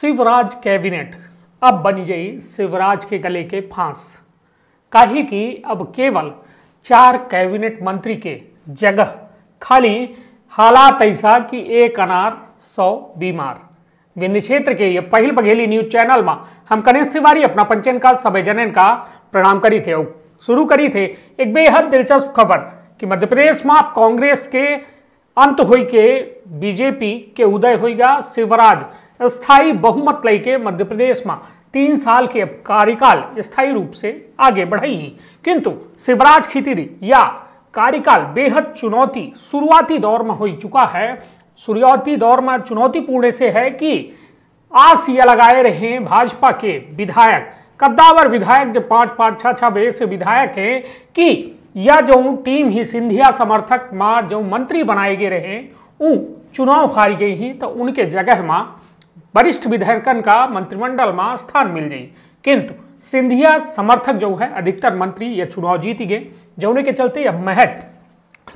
Shivraj cabinet अब बन गई शिवराज के गले के फांस काहे कि अब केवल चार कैबिनेट मंत्री के जगह खाली हालात ऐसा कि एक अनार सौ बीमार विन्ध्य क्षेत्र के ये पहल बघेली न्यूज चैनल में हम कनेश तिवारी अपना पंचन का सभी जनन का प्रणाम करी थे शुरू करी थे एक बेहद दिलचस्प खबर कि मध्य प्रदेश में कांग्रेस के अंत हो के बीजेपी के उदय होगा शिवराज स्थायी बहुमत लेके मध्य प्रदेश में तीन साल के कार्यकाल स्थायी रूप से आगे बढ़ाई किंतु शिवराज खितिरी या कार्यकाल बेहद चुनौती शुरुआती दौर में हो चुका है शुरुआती दौर में चुनौतीपूर्ण से है कि आस ये लगाए रहे भाजपा के विधायक कद्दावर विधायक जो पांच पांच छः छः बजे से विधायक हैं कि यह जो टीम ही सिंधिया समर्थक माँ जो मंत्री बनाए गए रहे वो चुनाव हार गई ही तो उनके जगह माँ वरिष्ठ विधायकन का मंत्रिमंडल में स्थान मिल जाए किंतु सिंधिया समर्थक जो है अधिकतर मंत्री यह चुनाव जीत गए जौने के चलते यह महज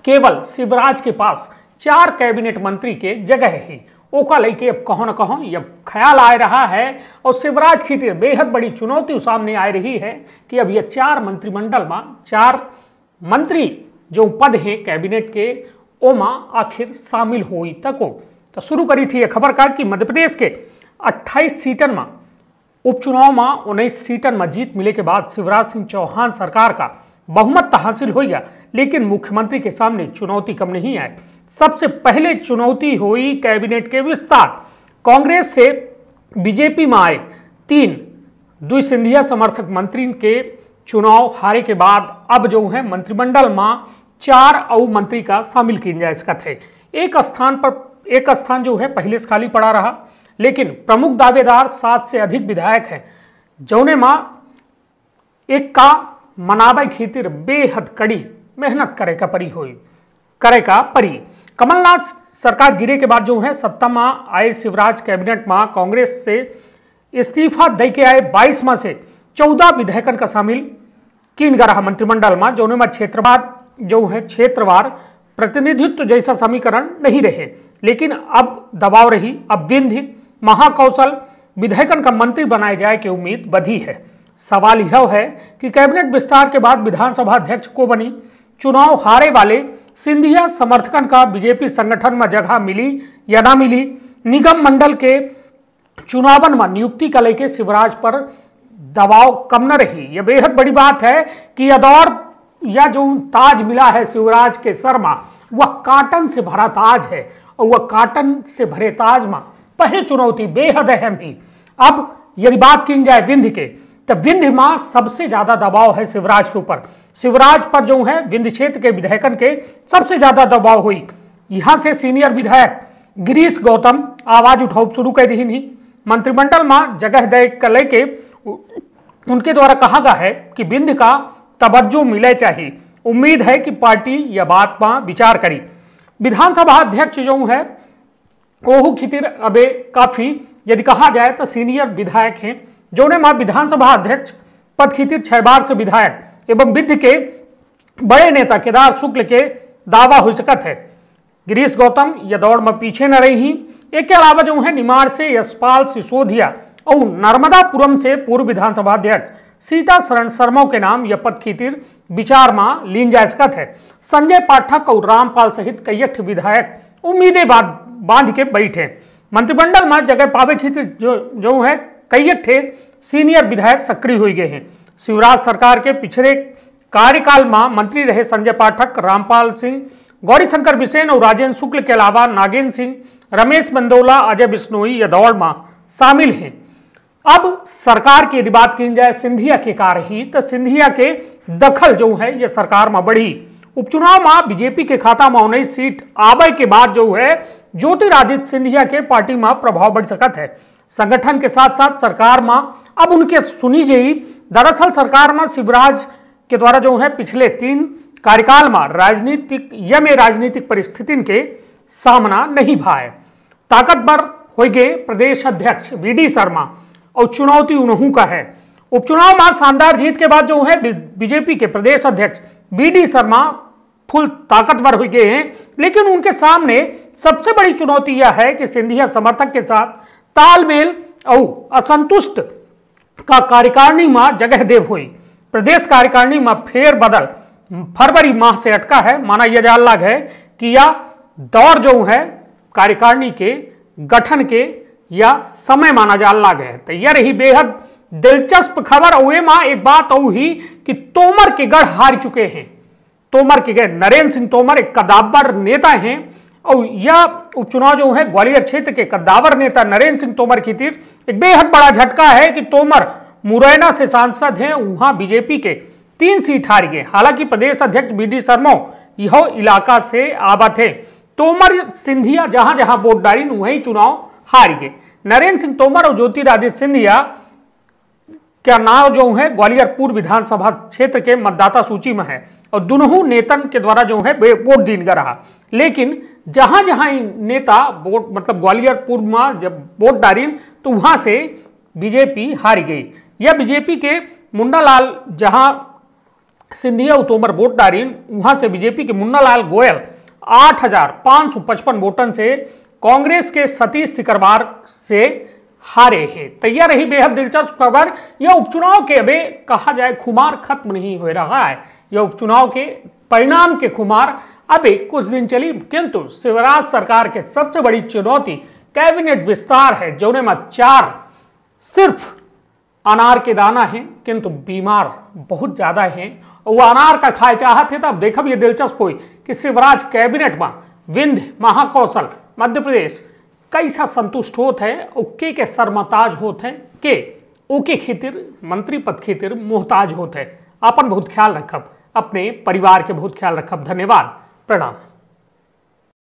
केवल शिवराज के पास चार कैबिनेट मंत्री के जगह है ओका लेके अब कहो न कहो यह ख्याल आ रहा है और शिवराज की तो बेहद बड़ी चुनौती सामने आ रही है कि अब यह चार मंत्रिमंडल में चार मंत्री जो पद हैं कैबिनेट के ओमा आखिर शामिल हुई तको तो તો શરૂ કરી થઈ ખબરકાર કે मध्यप्रदेश के 28 सीटन में उपचुनाव में उन्नीस सीटन में जीत मिले के बाद शिवराज सिंह चौहान सरकार का बहुमत तो हासिल हो गया लेकिन मुख्यमंत्री के सामने चुनौती कम नहीं आई सबसे पहले चुनौती हुई कैबिनेट के विस्तार कांग्रेस से बीजेपी में आए तीन दुई सिंधिया समर्थक मंत्री के चुनाव हारे के बाद अब जो है मंत्रिमंडल में चार औ मंत्री का शामिल किया जाए इसका थे एक स्थान पर एक स्थान जो है पहले से खाली पड़ा रहा लेकिन प्रमुख दावेदार सात से अधिक विधायक हैं जौने माँ एक का मनाबे खेतिर बेहद कड़ी मेहनत करे का परी हुई करे का परी कमलनाथ सरकार गिरे के बाद जो है सत्ता माँ आए शिवराज कैबिनेट माँ कांग्रेस से इस्तीफा दे के आए बाईस माह से चौदह विधायकन का शामिल किन गा रहा मंत्रिमंडल माँ जौने माँ क्षेत्रवाद जो है क्षेत्रवार प्रतिनिधित्व जैसा समीकरण नहीं रहे लेकिन अब दबाव रही अब विंध्य महाकौशल विधेयकन का मंत्री बनाए जाए की उम्मीद बधी है सवाल यह है कि कैबिनेट विस्तार के बाद विधानसभा अध्यक्ष को बनी चुनाव हारे वाले सिंधिया समर्थकन का बीजेपी संगठन में जगह मिली या ना मिली निगम मंडल के चुनावन में नियुक्ति का लेके शिवराज पर दबाव कम न रही यह बेहद बड़ी बात है कि यह दौर या जो ताज मिला है शिवराज के शर्मा वह काटन से भरा ताज है और वह काटन से भरे ताज माँ चुनौती बेहद अहम ही अब यदि बात की जाए विंध्य के तो विंध्य माँ सबसे ज्यादा दबाव है शिवराज के ऊपर शिवराज पर जो है विंध्य क्षेत्र के विधायकन के सबसे ज्यादा दबाव हुई यहां से सीनियर विधायक गिरीश गौतम आवाज उठाव शुरू कर रही नहीं मंत्रिमंडल मां जगह दय कल के उनके द्वारा कहा गया है कि विंध्य का तवज्जो मिले चाहिए उम्मीद है कि पार्टी यह बात मां विचार करी विधानसभा अध्यक्ष जो है ओहू खितिर अबे काफ़ी यदि कहा जाए तो सीनियर विधायक हैं जो ने मां विधानसभा अध्यक्ष पद खितिर छह बार से विधायक एवं विद्ध के बड़े नेता केदार शुक्ल के दावा हो सकत है गिरीश गौतम यह दौड़ में पीछे न रही एक अलावा जो है निमार से यशपाल सिसोदिया और नर्मदापुरम से पूर्व विधानसभा अध्यक्ष सीता शरण शर्मा के नाम यह पद खितिर विचार में लीन जा सकत है संजय पाठक और रामपाल सहित कईयठ विधायक उम्मीदें बांध के बैठे मंत्रिमंडल में जगह पावे की जो जो है कईयठ सीनियर विधायक सक्रिय हो गए हैं शिवराज सरकार के पिछड़े कार्यकाल में मंत्री रहे संजय पाठक रामपाल सिंह गौरीशंकर बिसेन और राजेंद्र शुक्ल के अलावा नागेंद्र सिंह रमेश मंदोला अजय बिश्नोई यदौड़ में शामिल हैं अब सरकार की यदि बात की जाए सिंधिया के कार ही तो सिंधिया के दखल जो है ये सरकार में बढ़ी उपचुनाव में बीजेपी के खाता में उन्नीस सीट आबे के बाद जो है ज्योतिरादित्य सिंधिया के पार्टी में प्रभाव बढ़ सकत है संगठन के साथ साथ सरकार में अब उनके सुनी जी दरअसल सरकार में शिवराज के द्वारा जो है पिछले तीन कार्यकाल में राजनीतिक यम राजनीतिक परिस्थिति के सामना नहीं भाए ताकतवर हो गए प्रदेश अध्यक्ष वी डी शर्मा और चुनौती उन्हों का है उपचुनाव में शानदार जीत के बाद जो है बीजेपी के प्रदेश अध्यक्ष बीडी शर्मा फुल ताकतवर हो गए हैं लेकिन उनके सामने सबसे बड़ी चुनौती यह है कि सिंधिया समर्थक के साथ तालमेल और असंतुष्ट का कार्यकारिणी में जगह देव हुई प्रदेश कार्यकारिणी में फेर बदल फरवरी माह से अटका है माना यह जान लाग है कि यह दौर जो है कार्यकारिणी के गठन के या समय माना जा लग है तो यह रही बेहद दिलचस्प खबर हुए मां एक बात ही कि तोमर के गढ़ हार चुके हैं तोमर के गढ़ नरेंद्र सिंह तोमर एक कदावर नेता हैं और यह उपचुनाव जो है ग्वालियर क्षेत्र के कदावर नेता नरेंद्र सिंह तोमर की तीर एक बेहद बड़ा झटका है कि तोमर मुरैना से सांसद हैं वहां बीजेपी के तीन सीट हार गए हालांकि प्रदेश अध्यक्ष बी डी शर्मा यह इलाका से आबा थे तोमर सिंधिया जहां जहां वोट डाली वहीं चुनाव हार गए नरेंद्र सिंह तोमर और ज्योतिरादित्य सिंधिया का नाम जो है ग्वालियरपुर विधानसभा क्षेत्र के मतदाता सूची में है और दोनों नेतन के द्वारा जो है वोट दिन का रहा लेकिन जहां जहां नेता वोट मतलब ग्वालियरपुर में जब वोट डाली तो वहां से बीजेपी हार गई या बीजेपी के लाल जहां सिंधिया और तोमर वोट डाली वहां से बीजेपी के मुन्ना लाल गोयल आठ हजार पांच सौ पचपन वोटन से कांग्रेस के सतीश सिकरवार से हारे हैं तैयार रही बेहद दिलचस्प खबर यह उपचुनाव के अभी कहा जाए खुमार खत्म नहीं हो रहा है यह उपचुनाव के परिणाम के खुमार अभी कुछ दिन चली किंतु शिवराज सरकार के सबसे बड़ी चुनौती कैबिनेट विस्तार है जो चार सिर्फ अनार के दाना है किंतु बीमार बहुत ज्यादा है वो अनार का खाए चाहते तब देखब ये दिलचस्प हुई कि शिवराज कैबिनेट में विंध्य महाकौशल मध्य प्रदेश कैसा संतुष्ट होत है और के के सरमताज होत है के ओके खेतिर मंत्री पद खेतिर मोहताज होत है अपन बहुत ख्याल रखब अपने परिवार के बहुत ख्याल रखब धन्यवाद प्रणाम